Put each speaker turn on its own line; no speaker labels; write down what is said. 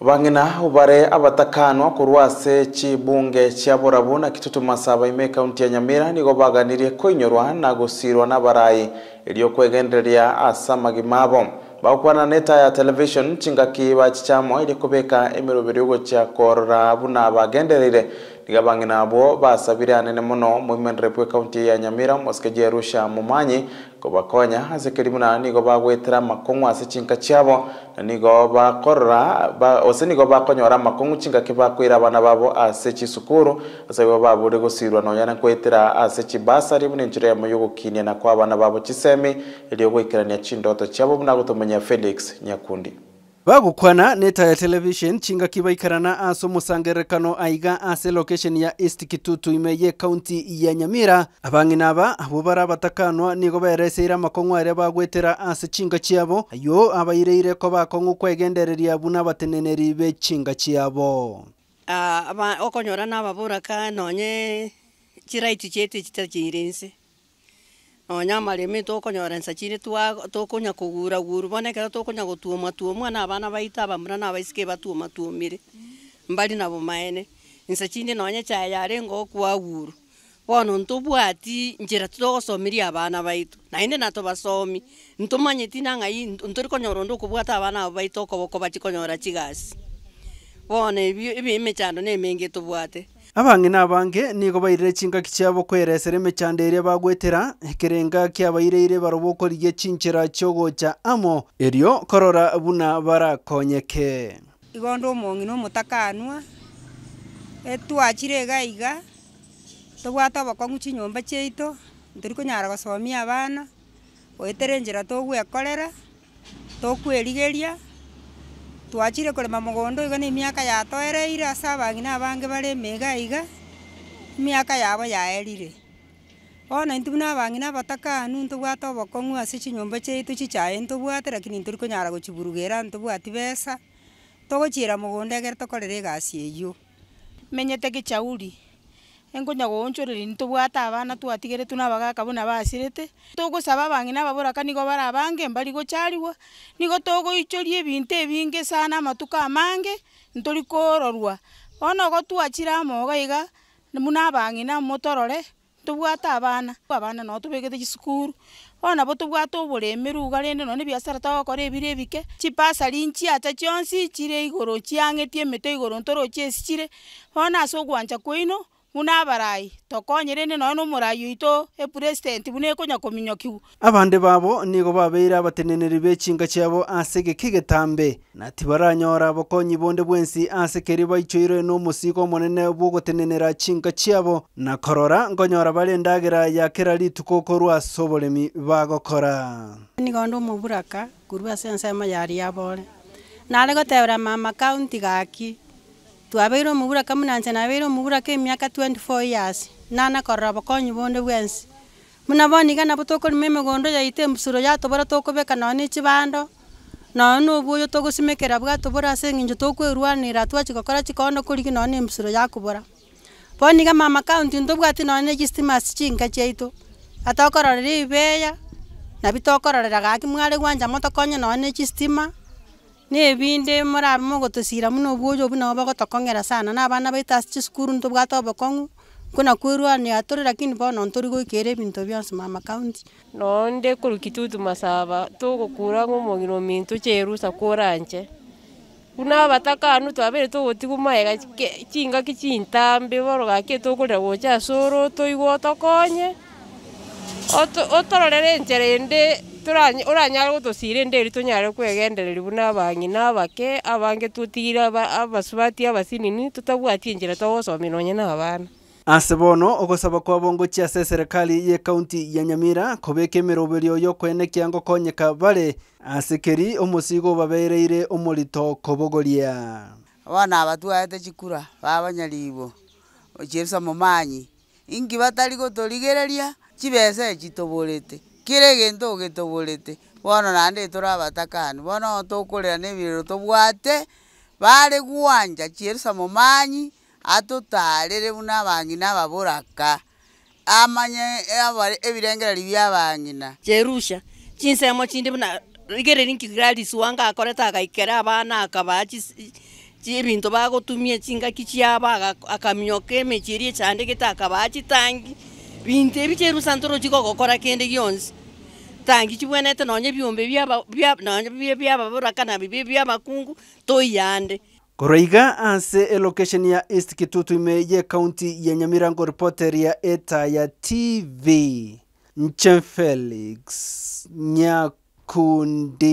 Wangina ubare abatakano kurwase chibunge chia na kitutu masaba ime kaunti ya nyamira gobaga nirie kuinyorwa na gusirwa na barai iliyokwegendereria asa magimavo na neta ya television chingaki chichamo ili kubeka emiruvirio ugo chia korabu na vagendereire nigabang'ina abo basabire anene muno moimenere bwa ekaunti ya nyamira mosike gia arusha momanyi kobakonya ase keri na nigo bagwetera amakong'u ase chinka chiabo na nigo bakorora ba, ase nigo bakonyora amakong'u chinka ki bakwera abana babo ase chisukuru ase igo babure gosirwa yana kwetera ase chibasa rimu chibasari ya enchoro yamo yogokinia nakwa abana babo chisemi erio goikerania chindoto chiabo buna gotomanya felix nyakundi
vagukwana neta ya television chinga kiva ikarana aso musangerekano aiga ase location ya east kitutu ime ye county ya nyamira avanginava avo vara vatakanwa nigo vaereseira makong'o aria vagwetera ase chinga chiavo ayo avairaire ko vakong'o kwegendereria vuna vateneneri ve chinga chiavo
ah, okonyora navavuraka nonye chiraiti chete chitachiirinse onyamariä tukunyora nsachiri tukunya kugura guru bonekera tukunya gutuomwa tuomwa na abana baita abamura na abaisike batuoma tuomire mbari nabo maene nsachindi nonya chayare ngokwa guru bono ntobwati njira tutogosomirie abana baitu naende natobasomi ntomanyeti na ng'ai ntori konyora onde okobwata abana baito okoboko bachi konyora chigasi bono ebio ebi emechando na emenge tobwate
abange nabange nigobairire chingaki chiabo kweresa sereme eria bagwetera ekerenga kiabaireire baroba okorigia chinchera chiogocha amo erio korora buna barakonyeke
igondo mongi no mutakanwa omotakanwa eh, etwachire iga iga tobwate obokong'u chinyomba chiaito ntori gosomia abana goetera enchera togoekorera tokoerigeria twachire korema mogondo iga ni miaka yatoereire ase abangi na abange bareme iga iga miaka yabo yaerire ona intu buna abange nabatakanu ntobwate obokong'u ase chinyomba chiato chichae ntobwate lakini ntori konyara gochiburugera ntobwati besa togochiera mogondo egere tokorera egasi eywo menyete gechauri enkonya goonchoreri ntobwate abana twatigerete na abagaka buna basirete togosaba abang'ina ababoraka nigo bara abange mbari gochariwa nigo togoichoria ebinto ebinge sana amatuko amange ntori kororwa bono igo twachire amogo iga motorore tobwate abana abana no tobegete chisukuru bono abo tobwate oboremeri iga rende nonya ebiasara togokora ebire ebike chibasari nchiacha chionsi chire igoro chiang'etie emete igoro ntorochi esichire bono ase ogoancha kwaino buna abarai tokonyerene noe na omorayi oito epuresidenti buna ekonya kominyokiwu
abande babo nigo babeire abateneneri ba echinga chiabo ase geki getambe nati baranyora bokonyi bonde bwensi ase keri baichoire na omosigo omonene bwogotenenera chinga chiabo na korora nkonyora bare endagera yakera rituko korwa ase oboremi bagokora
nigo nde omoburaka korwa ase ensemo yari abore nare gotebera mama kaunti gaki twabeire omubura kamu nanse nabeire omubura ka emiaka 24 years nanakorera bokonyi bonde bwensi muna bono iga nabo tokorima emegondo yaito emusuro yatobora tokobeka nonya echibando nonya na obuoyo togosimekera bwatobora ase eng'encho tokwerwanera twachigokora chikondo korigi nonya na emusuro yakobora bono iga mama county ntobwati nonya na echistimas chinka chiaito atokororera ebeya nabi tokororera gaki mware gwanja motokonye nonya na echistima ebinde morarimo mogotosira muna obwoyo buna nabo bagotokong'era sana na abana baito ase chisukuru ntobwate obokong'u nkona kwerwanera lakini bono ntori goikera ebinto bionsi mama county
nonde koruki tutu masaba togokura ng'omogina ominto cherusa koranche buna abatakanu twabere togotiga maega chingaki chintambe bono gaki tokorera gocha asoro toigwa otokonye otororere enchere ende uranyara gutucira nderi tunyare kwegendereri buna abang'ina abake abange tutigire abasubati abasinini tutabwatie njira twagosominonya na abana
ase bono ogosaba kwa bongochi ase eserekari ya ekaunti ya nyamira kobeka emeroberio oyo kwenekea ngokonyeka bare ase omosigo obabereire omorito kobogoria
abana abatwaete chikura babanyariibo chirisa momanyi ingi batari gotorigereria chibesa echitoborete kire gintu ugitugurite bono nandi turabatakani bono tukurira ni biru tubwate bari gwanja chierusalemu manyi atutarire buna abang'ina ababuraka amanye ebirengereri bia abang'ina cherusha
chinsemo chindi buna igereri wanga akoreta agaikera abana akabaa ebinto bagotumia chingaki chiaba akamio keme chiri echande gete akabaa chitangi bintu ebi kyerusantoro kende gionsi tangi chibwenete nonye biombe nonye byababurakana bibi byabakungu toiyande
korwaiga ase elocation ya east kitutu ime ye ya nyamirango reporter ya eta ya tv nchen felix nyakundi